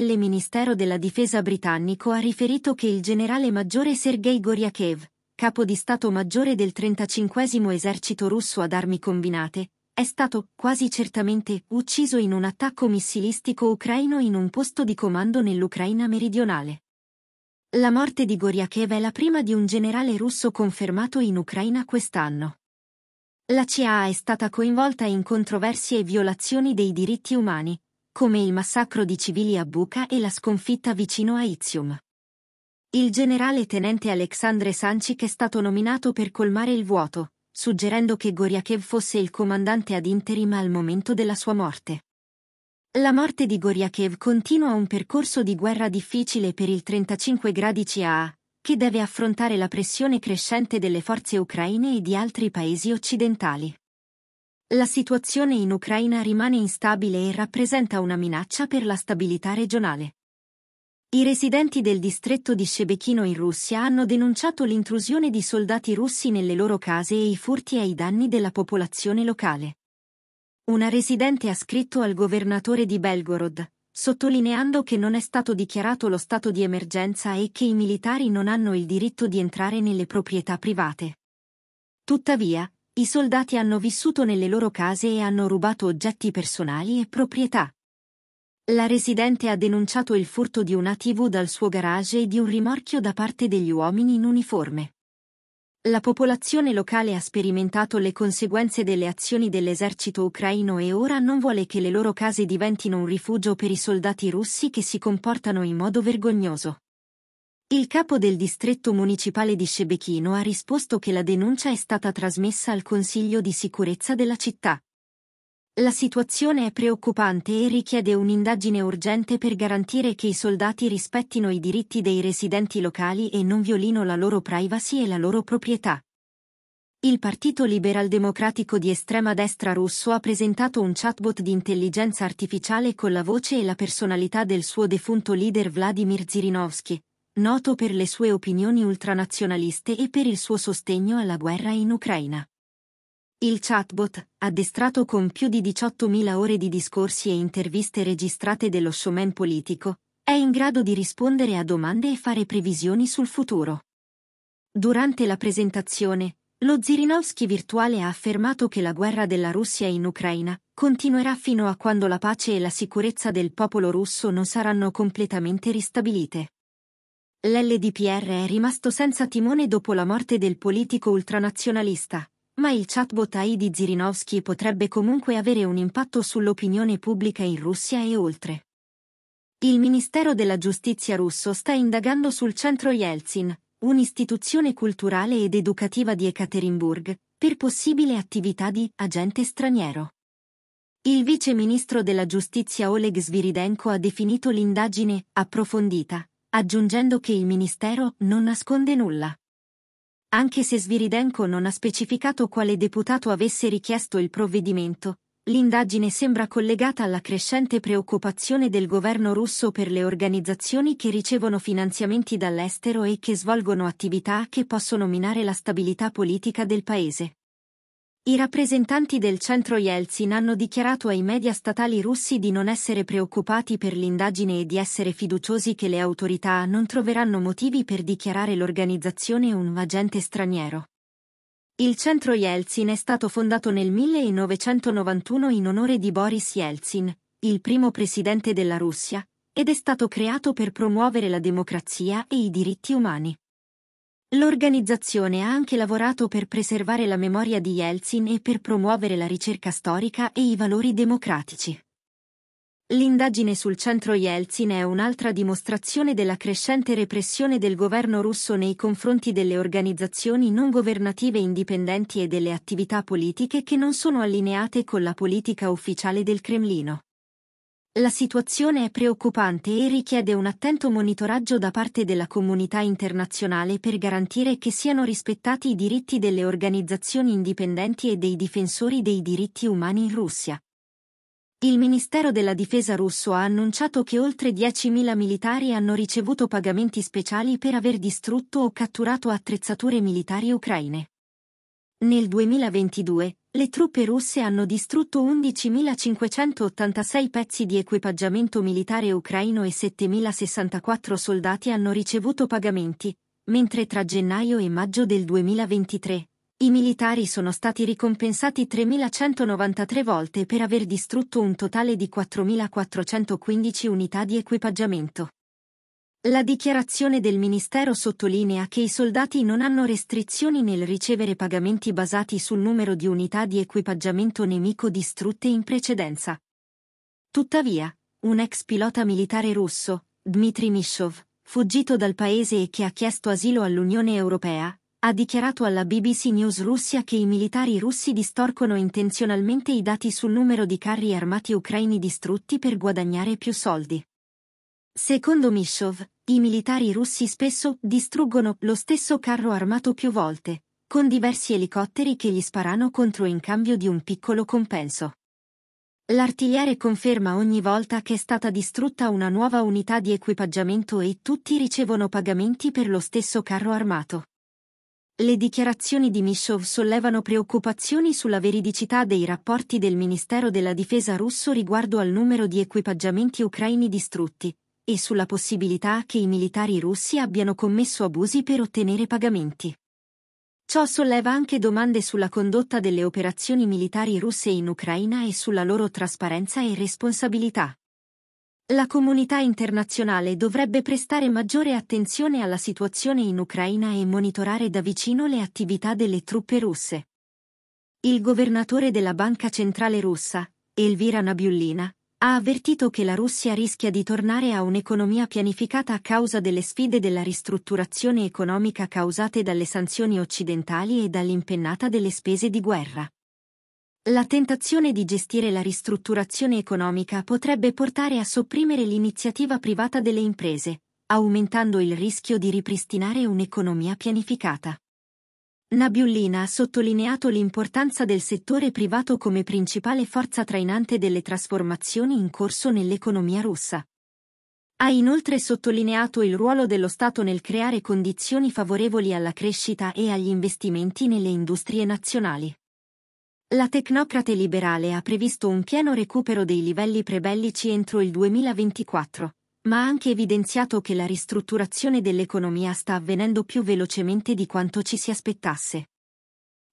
Il Ministero della Difesa britannico ha riferito che il generale maggiore Sergei Goryakhev, capo di Stato Maggiore del 35 Esercito russo ad armi combinate, è stato, quasi certamente, ucciso in un attacco missilistico ucraino in un posto di comando nell'Ucraina meridionale. La morte di Goryakhev è la prima di un generale russo confermato in Ucraina quest'anno. La CIA è stata coinvolta in controversie e violazioni dei diritti umani, come il massacro di civili a Buca e la sconfitta vicino a Izium. Il generale tenente Alexandre Sanchik è stato nominato per colmare il vuoto, suggerendo che Goriachev fosse il comandante ad interim al momento della sua morte. La morte di Goriachev continua un percorso di guerra difficile per il 35 gradi CAA, che deve affrontare la pressione crescente delle forze ucraine e di altri paesi occidentali. La situazione in Ucraina rimane instabile e rappresenta una minaccia per la stabilità regionale. I residenti del distretto di Shebekino in Russia hanno denunciato l'intrusione di soldati russi nelle loro case e i furti ai danni della popolazione locale. Una residente ha scritto al governatore di Belgorod, sottolineando che non è stato dichiarato lo stato di emergenza e che i militari non hanno il diritto di entrare nelle proprietà private. Tuttavia, i soldati hanno vissuto nelle loro case e hanno rubato oggetti personali e proprietà. La residente ha denunciato il furto di una TV dal suo garage e di un rimorchio da parte degli uomini in uniforme. La popolazione locale ha sperimentato le conseguenze delle azioni dell'esercito ucraino e ora non vuole che le loro case diventino un rifugio per i soldati russi che si comportano in modo vergognoso. Il capo del distretto municipale di Scebechino ha risposto che la denuncia è stata trasmessa al Consiglio di sicurezza della città. La situazione è preoccupante e richiede un'indagine urgente per garantire che i soldati rispettino i diritti dei residenti locali e non violino la loro privacy e la loro proprietà. Il partito liberal-democratico di estrema destra russo ha presentato un chatbot di intelligenza artificiale con la voce e la personalità del suo defunto leader Vladimir Zirinovsky, noto per le sue opinioni ultranazionaliste e per il suo sostegno alla guerra in Ucraina. Il chatbot, addestrato con più di 18.000 ore di discorsi e interviste registrate dello showman politico, è in grado di rispondere a domande e fare previsioni sul futuro. Durante la presentazione, lo Zirinovsky virtuale ha affermato che la guerra della Russia in Ucraina continuerà fino a quando la pace e la sicurezza del popolo russo non saranno completamente ristabilite. L'LDPR è rimasto senza timone dopo la morte del politico ultranazionalista, ma il chatbot AI di Zirinovsky potrebbe comunque avere un impatto sull'opinione pubblica in Russia e oltre. Il Ministero della Giustizia russo sta indagando sul centro Yeltsin, un'istituzione culturale ed educativa di Ekaterinburg, per possibile attività di agente straniero. Il vice ministro della giustizia Oleg Sviridenko ha definito l'indagine approfondita aggiungendo che il Ministero non nasconde nulla. Anche se Sviridenko non ha specificato quale deputato avesse richiesto il provvedimento, l'indagine sembra collegata alla crescente preoccupazione del governo russo per le organizzazioni che ricevono finanziamenti dall'estero e che svolgono attività che possono minare la stabilità politica del paese. I rappresentanti del centro Yeltsin hanno dichiarato ai media statali russi di non essere preoccupati per l'indagine e di essere fiduciosi che le autorità non troveranno motivi per dichiarare l'organizzazione un agente straniero. Il centro Yeltsin è stato fondato nel 1991 in onore di Boris Yeltsin, il primo presidente della Russia, ed è stato creato per promuovere la democrazia e i diritti umani. L'organizzazione ha anche lavorato per preservare la memoria di Yeltsin e per promuovere la ricerca storica e i valori democratici. L'indagine sul centro Yeltsin è un'altra dimostrazione della crescente repressione del governo russo nei confronti delle organizzazioni non governative indipendenti e delle attività politiche che non sono allineate con la politica ufficiale del Cremlino. La situazione è preoccupante e richiede un attento monitoraggio da parte della comunità internazionale per garantire che siano rispettati i diritti delle organizzazioni indipendenti e dei difensori dei diritti umani in Russia. Il Ministero della Difesa russo ha annunciato che oltre 10.000 militari hanno ricevuto pagamenti speciali per aver distrutto o catturato attrezzature militari ucraine. Nel 2022, le truppe russe hanno distrutto 11.586 pezzi di equipaggiamento militare ucraino e 7.064 soldati hanno ricevuto pagamenti, mentre tra gennaio e maggio del 2023 i militari sono stati ricompensati 3.193 volte per aver distrutto un totale di 4.415 unità di equipaggiamento. La dichiarazione del Ministero sottolinea che i soldati non hanno restrizioni nel ricevere pagamenti basati sul numero di unità di equipaggiamento nemico distrutte in precedenza. Tuttavia, un ex pilota militare russo, Dmitry Mishov, fuggito dal paese e che ha chiesto asilo all'Unione Europea, ha dichiarato alla BBC News Russia che i militari russi distorcono intenzionalmente i dati sul numero di carri armati ucraini distrutti per guadagnare più soldi. Secondo Mishov, i militari russi spesso distruggono lo stesso carro armato più volte, con diversi elicotteri che gli sparano contro in cambio di un piccolo compenso. L'artigliere conferma ogni volta che è stata distrutta una nuova unità di equipaggiamento e tutti ricevono pagamenti per lo stesso carro armato. Le dichiarazioni di Mishov sollevano preoccupazioni sulla veridicità dei rapporti del Ministero della Difesa russo riguardo al numero di equipaggiamenti ucraini distrutti, e sulla possibilità che i militari russi abbiano commesso abusi per ottenere pagamenti. Ciò solleva anche domande sulla condotta delle operazioni militari russe in Ucraina e sulla loro trasparenza e responsabilità. La comunità internazionale dovrebbe prestare maggiore attenzione alla situazione in Ucraina e monitorare da vicino le attività delle truppe russe. Il governatore della Banca Centrale Russa, Elvira Nabiullina, ha avvertito che la Russia rischia di tornare a un'economia pianificata a causa delle sfide della ristrutturazione economica causate dalle sanzioni occidentali e dall'impennata delle spese di guerra. La tentazione di gestire la ristrutturazione economica potrebbe portare a sopprimere l'iniziativa privata delle imprese, aumentando il rischio di ripristinare un'economia pianificata. Nabiullina ha sottolineato l'importanza del settore privato come principale forza trainante delle trasformazioni in corso nell'economia russa. Ha inoltre sottolineato il ruolo dello Stato nel creare condizioni favorevoli alla crescita e agli investimenti nelle industrie nazionali. La tecnocrate liberale ha previsto un pieno recupero dei livelli prebellici entro il 2024 ma ha anche evidenziato che la ristrutturazione dell'economia sta avvenendo più velocemente di quanto ci si aspettasse.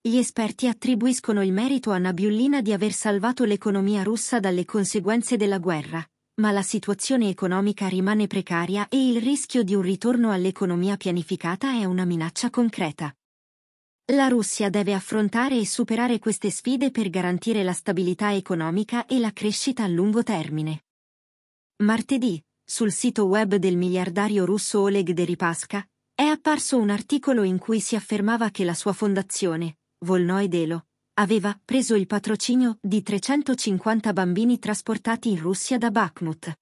Gli esperti attribuiscono il merito a Nabiullina di aver salvato l'economia russa dalle conseguenze della guerra, ma la situazione economica rimane precaria e il rischio di un ritorno all'economia pianificata è una minaccia concreta. La Russia deve affrontare e superare queste sfide per garantire la stabilità economica e la crescita a lungo termine. Martedì, sul sito web del miliardario russo Oleg Deripaska, è apparso un articolo in cui si affermava che la sua fondazione, Volnoi Delo, aveva preso il patrocinio di 350 bambini trasportati in Russia da Bakhmut.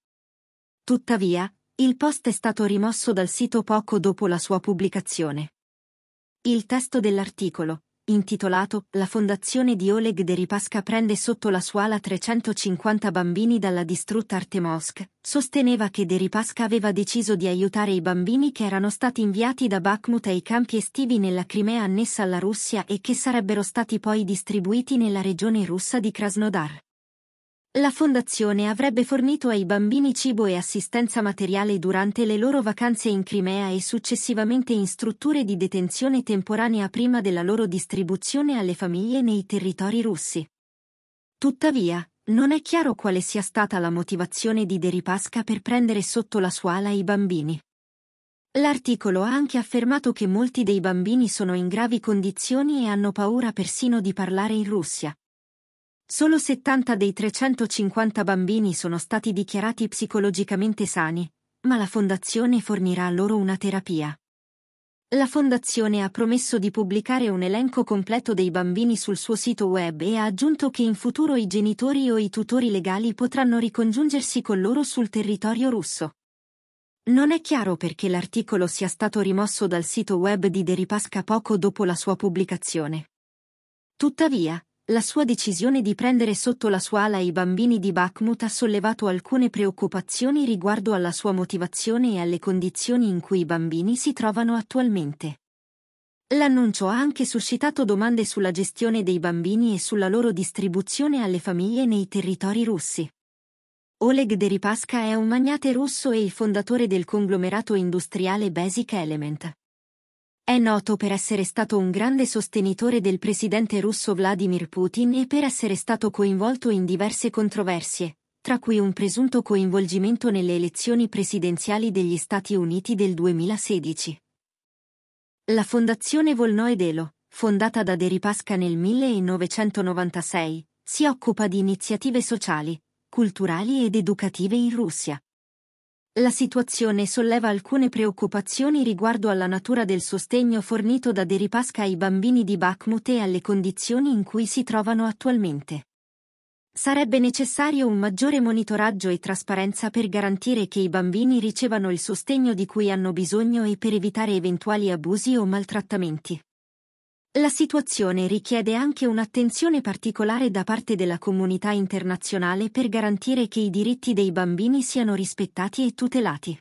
Tuttavia, il post è stato rimosso dal sito poco dopo la sua pubblicazione. Il testo dell'articolo, intitolato La fondazione di Oleg Deripaska prende sotto la sua ala 350 bambini dalla distrutta Artemovsk, sosteneva che Deripaska aveva deciso di aiutare i bambini che erano stati inviati da Bakhmut ai campi estivi nella Crimea annessa alla Russia e che sarebbero stati poi distribuiti nella regione russa di Krasnodar. La fondazione avrebbe fornito ai bambini cibo e assistenza materiale durante le loro vacanze in Crimea e successivamente in strutture di detenzione temporanea prima della loro distribuzione alle famiglie nei territori russi. Tuttavia, non è chiaro quale sia stata la motivazione di Deripaska per prendere sotto la sua ala i bambini. L'articolo ha anche affermato che molti dei bambini sono in gravi condizioni e hanno paura persino di parlare in Russia, Solo 70 dei 350 bambini sono stati dichiarati psicologicamente sani, ma la Fondazione fornirà loro una terapia. La Fondazione ha promesso di pubblicare un elenco completo dei bambini sul suo sito web e ha aggiunto che in futuro i genitori o i tutori legali potranno ricongiungersi con loro sul territorio russo. Non è chiaro perché l'articolo sia stato rimosso dal sito web di Deripaska poco dopo la sua pubblicazione. Tuttavia, la sua decisione di prendere sotto la sua ala i bambini di Bakhmut ha sollevato alcune preoccupazioni riguardo alla sua motivazione e alle condizioni in cui i bambini si trovano attualmente. L'annuncio ha anche suscitato domande sulla gestione dei bambini e sulla loro distribuzione alle famiglie nei territori russi. Oleg Deripaska è un magnate russo e il fondatore del conglomerato industriale Basic Element. È noto per essere stato un grande sostenitore del presidente russo Vladimir Putin e per essere stato coinvolto in diverse controversie, tra cui un presunto coinvolgimento nelle elezioni presidenziali degli Stati Uniti del 2016. La Fondazione Volnoe Delo, fondata da Deripaska nel 1996, si occupa di iniziative sociali, culturali ed educative in Russia, la situazione solleva alcune preoccupazioni riguardo alla natura del sostegno fornito da Deripasca ai bambini di Bakhmut e alle condizioni in cui si trovano attualmente. Sarebbe necessario un maggiore monitoraggio e trasparenza per garantire che i bambini ricevano il sostegno di cui hanno bisogno e per evitare eventuali abusi o maltrattamenti. La situazione richiede anche un'attenzione particolare da parte della comunità internazionale per garantire che i diritti dei bambini siano rispettati e tutelati.